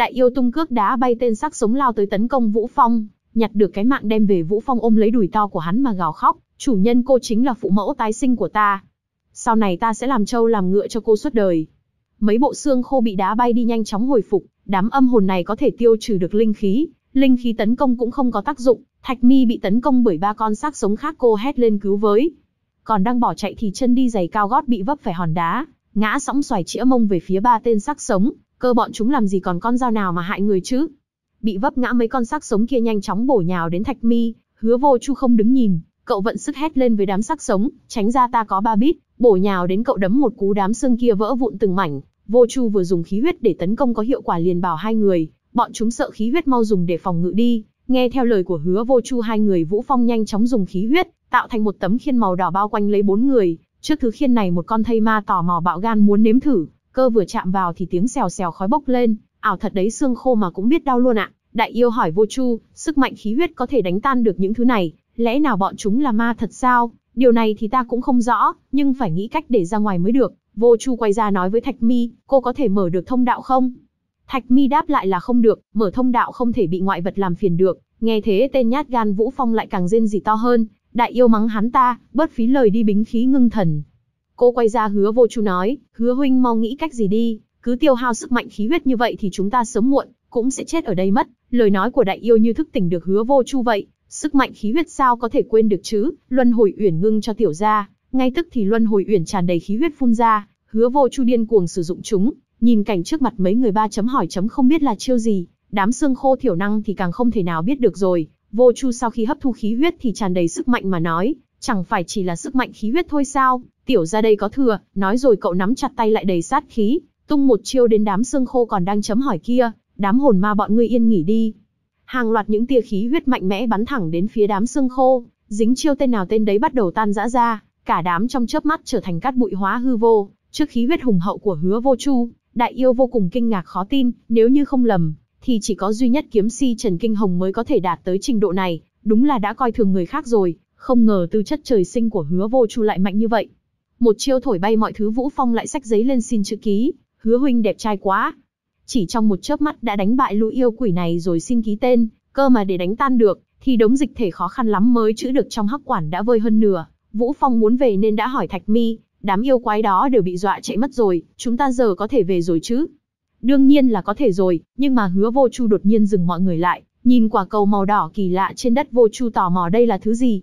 Đại yêu tung cước đá bay tên sắc sống lao tới tấn công Vũ Phong, nhặt được cái mạng đem về Vũ Phong ôm lấy đùi to của hắn mà gào khóc, chủ nhân cô chính là phụ mẫu tái sinh của ta. Sau này ta sẽ làm trâu làm ngựa cho cô suốt đời. Mấy bộ xương khô bị đá bay đi nhanh chóng hồi phục, đám âm hồn này có thể tiêu trừ được linh khí, linh khí tấn công cũng không có tác dụng, Thạch Mi bị tấn công bởi ba con xác sống khác cô hét lên cứu với. Còn đang bỏ chạy thì chân đi giày cao gót bị vấp phải hòn đá, ngã sóng xoài chĩa mông về phía ba tên xác sống, cơ bọn chúng làm gì còn con dao nào mà hại người chứ? Bị vấp ngã mấy con xác sống kia nhanh chóng bổ nhào đến Thạch Mi, Hứa Vô Chu không đứng nhìn, cậu vận sức hét lên với đám xác sống, tránh ra ta có ba bít, bổ nhào đến cậu đấm một cú đám xương kia vỡ vụn từng mảnh. Vô Chu vừa dùng khí huyết để tấn công có hiệu quả liền bảo hai người, bọn chúng sợ khí huyết mau dùng để phòng ngự đi. Nghe theo lời của Hứa Vô Chu hai người Vũ Phong nhanh chóng dùng khí huyết, tạo thành một tấm khiên màu đỏ bao quanh lấy bốn người. Trước thứ khiên này một con thây ma tò mò bạo gan muốn nếm thử, Cơ vừa chạm vào thì tiếng xèo xèo khói bốc lên, ảo thật đấy xương khô mà cũng biết đau luôn ạ. À. Đại yêu hỏi vô chu, sức mạnh khí huyết có thể đánh tan được những thứ này, lẽ nào bọn chúng là ma thật sao? Điều này thì ta cũng không rõ, nhưng phải nghĩ cách để ra ngoài mới được. Vô Chu quay ra nói với Thạch Mi, cô có thể mở được thông đạo không? Thạch Mi đáp lại là không được, mở thông đạo không thể bị ngoại vật làm phiền được. Nghe thế tên nhát gan Vũ Phong lại càng rên rỉ to hơn, đại yêu mắng hắn ta, bớt phí lời đi bính khí ngưng thần. Cô quay ra hứa vô chu nói, hứa huynh mau nghĩ cách gì đi, cứ tiêu hao sức mạnh khí huyết như vậy thì chúng ta sớm muộn, cũng sẽ chết ở đây mất. Lời nói của đại yêu như thức tỉnh được hứa vô chu vậy, sức mạnh khí huyết sao có thể quên được chứ, luân hồi uyển ngưng cho tiểu ra. Ngay tức thì luân hồi uyển tràn đầy khí huyết phun ra, hứa vô chu điên cuồng sử dụng chúng, nhìn cảnh trước mặt mấy người ba chấm hỏi chấm không biết là chiêu gì, đám xương khô thiểu năng thì càng không thể nào biết được rồi. Vô Chu sau khi hấp thu khí huyết thì tràn đầy sức mạnh mà nói, chẳng phải chỉ là sức mạnh khí huyết thôi sao, tiểu ra đây có thừa, nói rồi cậu nắm chặt tay lại đầy sát khí, tung một chiêu đến đám xương khô còn đang chấm hỏi kia, đám hồn ma bọn ngươi yên nghỉ đi. Hàng loạt những tia khí huyết mạnh mẽ bắn thẳng đến phía đám xương khô, dính chiêu tên nào tên đấy bắt đầu tan rã ra, cả đám trong chớp mắt trở thành cát bụi hóa hư vô, trước khí huyết hùng hậu của Hứa Vô Chu, đại yêu vô cùng kinh ngạc khó tin, nếu như không lầm, thì chỉ có duy nhất kiếm si Trần Kinh Hồng mới có thể đạt tới trình độ này, đúng là đã coi thường người khác rồi, không ngờ tư chất trời sinh của Hứa Vô Chu lại mạnh như vậy. Một chiêu thổi bay mọi thứ Vũ Phong lại xách giấy lên xin chữ ký, hứa huynh đẹp trai quá. Chỉ trong một chớp mắt đã đánh bại lũ yêu quỷ này rồi xin ký tên, cơ mà để đánh tan được, thì đống dịch thể khó khăn lắm mới chữ được trong hắc quản đã vơi hơn nửa. Vũ Phong muốn về nên đã hỏi Thạch Mi, đám yêu quái đó đều bị dọa chạy mất rồi, chúng ta giờ có thể về rồi chứ? Đương nhiên là có thể rồi, nhưng mà hứa vô chu đột nhiên dừng mọi người lại, nhìn quả cầu màu đỏ kỳ lạ trên đất vô chu tò mò đây là thứ gì.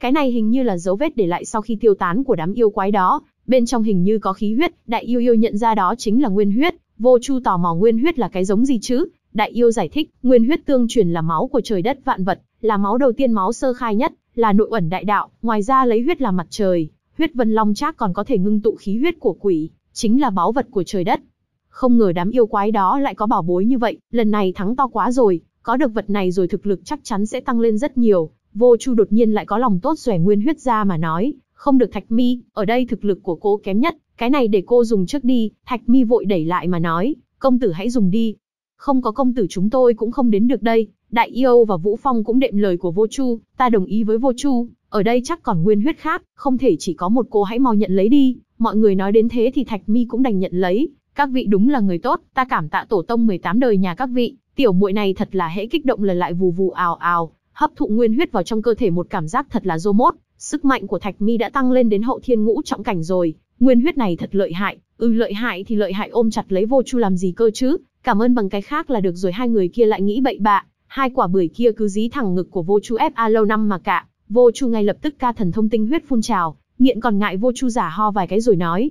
Cái này hình như là dấu vết để lại sau khi tiêu tán của đám yêu quái đó, bên trong hình như có khí huyết, đại yêu yêu nhận ra đó chính là nguyên huyết, vô chu tò mò nguyên huyết là cái giống gì chứ? Đại yêu giải thích, nguyên huyết tương truyền là máu của trời đất vạn vật, là máu đầu tiên máu sơ khai nhất, là nội ẩn đại đạo, ngoài ra lấy huyết làm mặt trời, huyết vân long trác còn có thể ngưng tụ khí huyết của quỷ, chính là báu vật của trời đất. Không ngờ đám yêu quái đó lại có bảo bối như vậy, lần này thắng to quá rồi, có được vật này rồi thực lực chắc chắn sẽ tăng lên rất nhiều, Vô Chu đột nhiên lại có lòng tốt xòe nguyên huyết ra mà nói, không được Thạch Mi, ở đây thực lực của cô kém nhất, cái này để cô dùng trước đi, Thạch Mi vội đẩy lại mà nói, công tử hãy dùng đi. Không có công tử chúng tôi cũng không đến được đây, Đại Yêu và Vũ Phong cũng đệm lời của Vô Chu, ta đồng ý với Vô Chu, ở đây chắc còn nguyên huyết khác, không thể chỉ có một cô hãy mau nhận lấy đi, mọi người nói đến thế thì Thạch Mi cũng đành nhận lấy, các vị đúng là người tốt, ta cảm tạ tổ tông 18 đời nhà các vị, tiểu muội này thật là hễ kích động lần lại vù vù ào ào, hấp thụ nguyên huyết vào trong cơ thể một cảm giác thật là rô mốt, sức mạnh của Thạch Mi đã tăng lên đến hậu thiên ngũ trọng cảnh rồi, nguyên huyết này thật lợi hại, ư ừ, lợi hại thì lợi hại ôm chặt lấy Vô Chu làm gì cơ chứ, cảm ơn bằng cái khác là được rồi hai người kia lại nghĩ bậy bạ, hai quả bưởi kia cứ dí thẳng ngực của Vô Chu FA lâu năm mà cả, Vô Chu ngay lập tức ca thần thông tinh huyết phun trào, nghiện còn ngại Vô Chu giả ho vài cái rồi nói: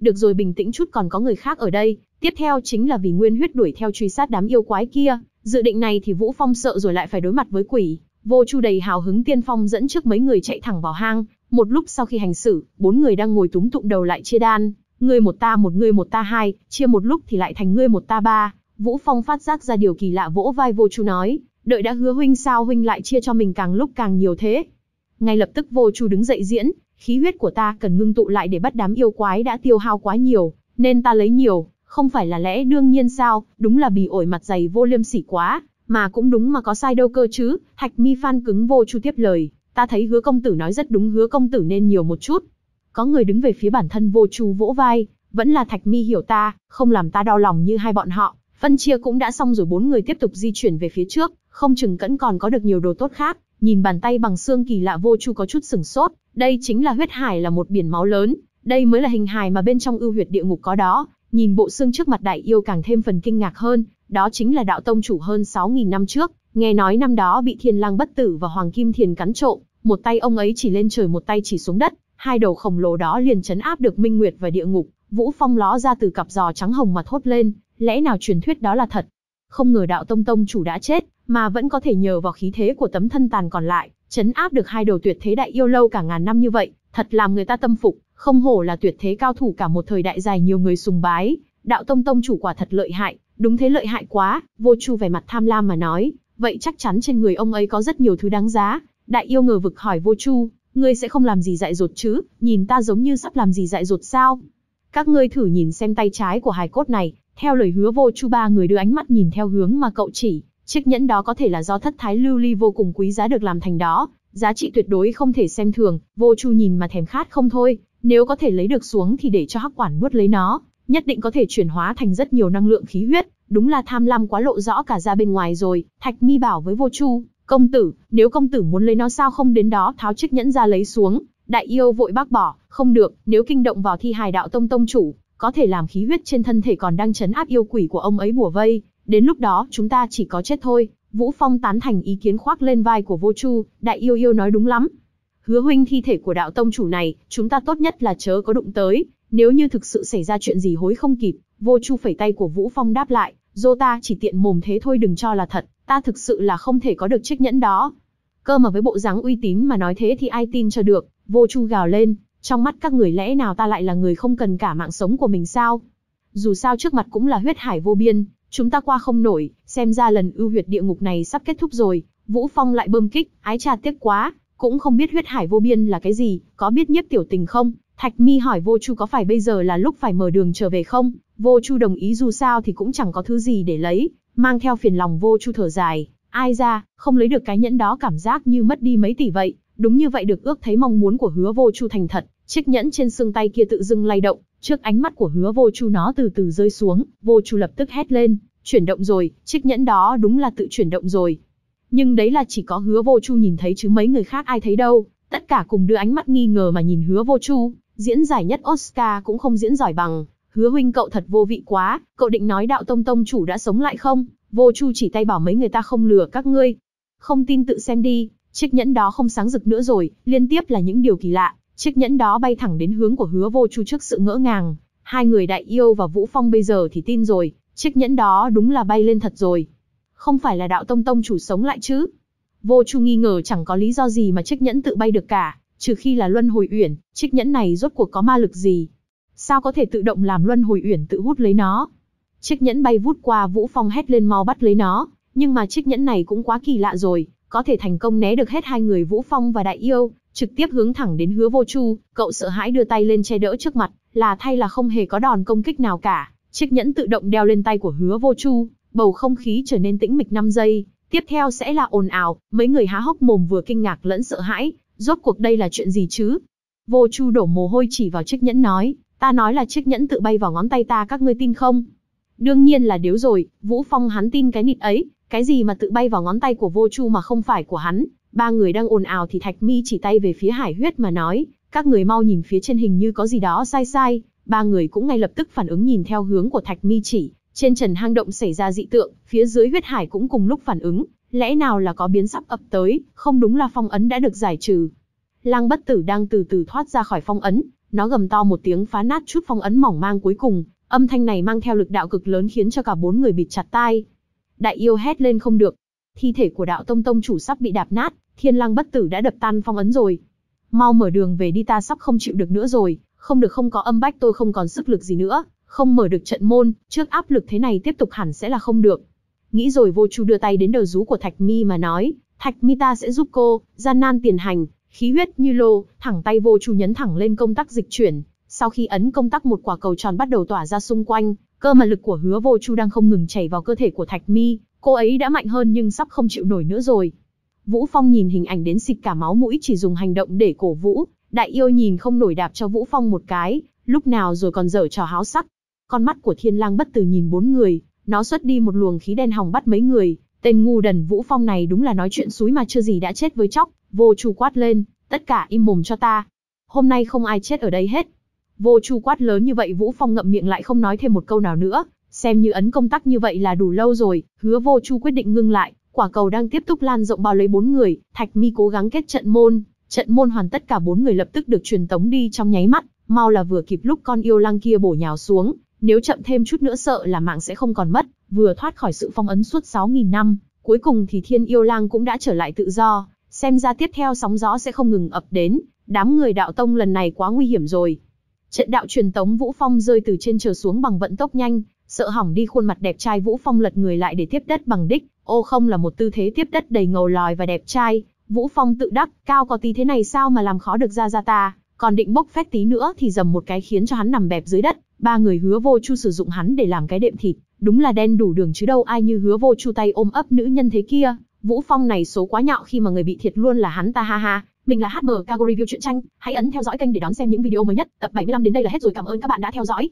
"Được rồi bình tĩnh chút còn có người khác ở đây, tiếp theo chính là vì nguyên huyết đuổi theo truy sát đám yêu quái kia, Dự định này thì Vũ Phong sợ rồi lại phải đối mặt với quỷ. Vô Chu đầy hào hứng tiên phong dẫn trước mấy người chạy thẳng vào hang. Một lúc sau khi hành xử, bốn người đang ngồi túm tụng đầu lại chia đan. Ngươi một ta một ngươi một ta hai, chia một lúc thì lại thành ngươi một ta ba. Vũ Phong phát giác ra điều kỳ lạ vỗ vai Vô Chu nói, đợi đã hứa huynh sao huynh lại chia cho mình càng lúc càng nhiều thế. Ngay lập tức Vô Chu đứng dậy diễn, khí huyết của ta cần ngưng tụ lại để bắt đám yêu quái đã tiêu hao quá nhiều, nên ta lấy nhiều, không phải là lẽ đương nhiên sao, đúng là bỉ ổi mặt dày vô liêm sỉ quá, mà cũng đúng mà có sai đâu cơ chứ, Thạch Mi Phan cứng vô chu tiếp lời, ta thấy hứa công tử nói rất đúng hứa công tử nên nhiều một chút. Có người đứng về phía bản thân vô chu vỗ vai, vẫn là Thạch Mi hiểu ta, không làm ta đau lòng như hai bọn họ. Phân chia cũng đã xong rồi bốn người tiếp tục di chuyển về phía trước, không chừng cẫn còn có được nhiều đồ tốt khác. Nhìn bàn tay bằng xương kỳ lạ vô chu có chút sừng sốt, đây chính là huyết hải là một biển máu lớn, đây mới là hình hài mà bên trong ưu huyệt địa ngục có đó, Nhìn bộ xương trước mặt đại yêu càng thêm phần kinh ngạc hơn, đó chính là đạo tông chủ hơn 6.000 năm trước, nghe nói năm đó bị thiên lang bất tử và hoàng kim thiền cắn trộm, một tay ông ấy chỉ lên trời một tay chỉ xuống đất, hai đầu khổng lồ đó liền chấn áp được minh nguyệt và địa ngục, vũ phong ló ra từ cặp giò trắng hồng mà thốt lên, lẽ nào truyền thuyết đó là thật? Không ngờ đạo tông tông chủ đã chết, mà vẫn có thể nhờ vào khí thế của tấm thân tàn còn lại, chấn áp được hai đầu tuyệt thế đại yêu lâu cả ngàn năm như vậy, thật làm người ta tâm phục. Không hổ là tuyệt thế cao thủ cả một thời đại dài nhiều người sùng bái, đạo tông tông chủ quả thật lợi hại, đúng thế lợi hại quá, vô chu vẻ mặt tham lam mà nói, vậy chắc chắn trên người ông ấy có rất nhiều thứ đáng giá. Đại yêu ngờ vực hỏi vô chu, ngươi sẽ không làm gì dại dột chứ, nhìn ta giống như sắp làm gì dại dột sao? Các ngươi thử nhìn xem tay trái của hài cốt này, theo lời hứa vô chu ba người đưa ánh mắt nhìn theo hướng mà cậu chỉ, chiếc nhẫn đó có thể là do thất thái lưu ly vô cùng quý giá được làm thành đó, giá trị tuyệt đối không thể xem thường, vô chu nhìn mà thèm khát không thôi, nếu có thể lấy được xuống thì để cho hắc quản nuốt lấy nó, nhất định có thể chuyển hóa thành rất nhiều năng lượng khí huyết, đúng là tham lam quá lộ rõ cả ra bên ngoài rồi, Thạch Mi bảo với Vô Chu, "Công tử, nếu công tử muốn lấy nó sao không đến đó tháo chiếc nhẫn ra lấy xuống?" Đại yêu vội bác bỏ, "Không được, nếu kinh động vào thi hài đạo tông tông chủ, có thể làm khí huyết trên thân thể còn đang chấn áp yêu quỷ của ông ấy bùa vây, đến lúc đó chúng ta chỉ có chết thôi." Vũ Phong tán thành ý kiến khoác lên vai của Vô Chu, "Đại yêu yêu nói đúng lắm." hứa huynh thi thể của đạo tông chủ này, chúng ta tốt nhất là chớ có đụng tới, nếu như thực sự xảy ra chuyện gì hối không kịp, vô chu phẩy tay của Vũ Phong đáp lại, dô ta chỉ tiện mồm thế thôi đừng cho là thật, ta thực sự là không thể có được trách nhẫn đó. Cơ mà với bộ dáng uy tín mà nói thế thì ai tin cho được, vô chu gào lên, trong mắt các người lẽ nào ta lại là người không cần cả mạng sống của mình sao? Dù sao trước mặt cũng là huyết hải vô biên, chúng ta qua không nổi, xem ra lần ưu huyệt địa ngục này sắp kết thúc rồi, Vũ Phong lại bơm kích, ái cha tiếc quá, cũng không biết huyết hải vô biên là cái gì, có biết nhiếp tiểu tình không? Thạch mi hỏi vô chu có phải bây giờ là lúc phải mở đường trở về không? Vô chu đồng ý dù sao thì cũng chẳng có thứ gì để lấy, mang theo phiền lòng vô chu thở dài. Ai ra, không lấy được cái nhẫn đó cảm giác như mất đi mấy tỷ vậy. Đúng như vậy được ước thấy mong muốn của hứa vô chu thành thật. Chiếc nhẫn trên xương tay kia tự dưng lay động, trước ánh mắt của hứa vô chu nó từ từ rơi xuống, vô chu lập tức hét lên. Chuyển động rồi, chiếc nhẫn đó đúng là tự chuyển động rồi, nhưng đấy là chỉ có hứa vô chu nhìn thấy chứ mấy người khác ai thấy đâu, tất cả cùng đưa ánh mắt nghi ngờ mà nhìn hứa vô chu, diễn giải nhất Oscar cũng không diễn giỏi bằng. Hứa huynh cậu thật vô vị quá, cậu định nói đạo tông tông chủ đã sống lại không? Vô chu chỉ tay bảo mấy người ta không lừa các ngươi. Không tin tự xem đi, chiếc nhẫn đó không sáng rực nữa rồi, liên tiếp là những điều kỳ lạ. Chiếc nhẫn đó bay thẳng đến hướng của hứa vô chu trước sự ngỡ ngàng. Hai người đại yêu và Vũ Phong bây giờ thì tin rồi, chiếc nhẫn đó đúng là bay lên thật rồi không phải là đạo tông tông chủ sống lại chứ? Vô Chu nghi ngờ chẳng có lý do gì mà chiếc nhẫn tự bay được cả, trừ khi là luân hồi uyển, chiếc nhẫn này rốt cuộc có ma lực gì? Sao có thể tự động làm luân hồi uyển tự hút lấy nó? Chiếc nhẫn bay vút qua Vũ Phong hét lên mau bắt lấy nó, nhưng mà chiếc nhẫn này cũng quá kỳ lạ rồi, có thể thành công né được hết hai người Vũ Phong và Đại Yêu, trực tiếp hướng thẳng đến Hứa Vô Chu, cậu sợ hãi đưa tay lên che đỡ trước mặt, là thay là không hề có đòn công kích nào cả, chiếc nhẫn tự động đeo lên tay của Hứa Vô Chu, bầu không khí trở nên tĩnh mịch 5 giây, tiếp theo sẽ là ồn ào, mấy người há hốc mồm vừa kinh ngạc lẫn sợ hãi, rốt cuộc đây là chuyện gì chứ? Vô Chu đổ mồ hôi chỉ vào chiếc nhẫn nói, ta nói là chiếc nhẫn tự bay vào ngón tay ta các ngươi tin không? Đương nhiên là điếu rồi, Vũ Phong hắn tin cái nịt ấy, cái gì mà tự bay vào ngón tay của Vô Chu mà không phải của hắn? Ba người đang ồn ào thì Thạch Mi chỉ tay về phía Hải Huyết mà nói, các người mau nhìn phía trên hình như có gì đó sai sai, ba người cũng ngay lập tức phản ứng nhìn theo hướng của Thạch Mi chỉ, trên trần hang động xảy ra dị tượng, phía dưới huyết hải cũng cùng lúc phản ứng, lẽ nào là có biến sắp ập tới, không đúng là phong ấn đã được giải trừ. Lăng bất tử đang từ từ thoát ra khỏi phong ấn, nó gầm to một tiếng phá nát chút phong ấn mỏng mang cuối cùng, âm thanh này mang theo lực đạo cực lớn khiến cho cả bốn người bịt chặt tai. Đại yêu hét lên không được, thi thể của đạo tông tông chủ sắp bị đạp nát, thiên lăng bất tử đã đập tan phong ấn rồi. Mau mở đường về đi ta sắp không chịu được nữa rồi, không được không có âm bách tôi không còn sức lực gì nữa, không mở được trận môn, trước áp lực thế này tiếp tục hẳn sẽ là không được. Nghĩ rồi vô chu đưa tay đến đầu rú của Thạch Mi mà nói, Thạch Mi ta sẽ giúp cô, gian nan tiền hành, khí huyết như lô, thẳng tay vô chu nhấn thẳng lên công tắc dịch chuyển. Sau khi ấn công tắc một quả cầu tròn bắt đầu tỏa ra xung quanh, cơ mà lực của hứa vô chu đang không ngừng chảy vào cơ thể của Thạch Mi, cô ấy đã mạnh hơn nhưng sắp không chịu nổi nữa rồi. Vũ Phong nhìn hình ảnh đến xịt cả máu mũi chỉ dùng hành động để cổ vũ, đại yêu nhìn không nổi đạp cho Vũ Phong một cái, lúc nào rồi còn dở trò háo sắc, con mắt của thiên lang bất tử nhìn bốn người, nó xuất đi một luồng khí đen hỏng bắt mấy người. Tên ngu đần Vũ Phong này đúng là nói chuyện suối mà chưa gì đã chết với chóc. Vô chu quát lên, tất cả im mồm cho ta. Hôm nay không ai chết ở đây hết. Vô chu quát lớn như vậy Vũ Phong ngậm miệng lại không nói thêm một câu nào nữa, xem như ấn công tắc như vậy là đủ lâu rồi, hứa vô chu quyết định ngưng lại, quả cầu đang tiếp tục lan rộng bao lấy bốn người, Thạch Mi cố gắng kết trận môn, trận môn hoàn tất cả bốn người lập tức được truyền tống đi trong nháy mắt, mau là vừa kịp lúc con yêu lang kia bổ nhào xuống, nếu chậm thêm chút nữa sợ là mạng sẽ không còn mất, vừa thoát khỏi sự phong ấn suốt 6.000 năm, cuối cùng thì thiên yêu lang cũng đã trở lại tự do, xem ra tiếp theo sóng gió sẽ không ngừng ập đến, đám người đạo tông lần này quá nguy hiểm rồi. Trận đạo truyền tống Vũ Phong rơi từ trên trời xuống bằng vận tốc nhanh, sợ hỏng đi khuôn mặt đẹp trai Vũ Phong lật người lại để tiếp đất bằng đích, ô không là một tư thế tiếp đất đầy ngầu lòi và đẹp trai, Vũ Phong tự đắc, cao có tí thế này sao mà làm khó được ra ra ta, còn định bốc phét tí nữa thì dầm một cái khiến cho hắn nằm bẹp dưới đất, ba người hứa vô chu sử dụng hắn để làm cái đệm thịt, đúng là đen đủ đường chứ đâu ai như hứa vô chu tay ôm ấp nữ nhân thế kia. Vũ Phong này số quá nhạo khi mà người bị thiệt luôn là hắn ta ha ha. Mình là HM Cago Review truyện tranh, hãy ấn theo dõi kênh để đón xem những video mới nhất. Tập 75 đến đây là hết rồi, cảm ơn các bạn đã theo dõi.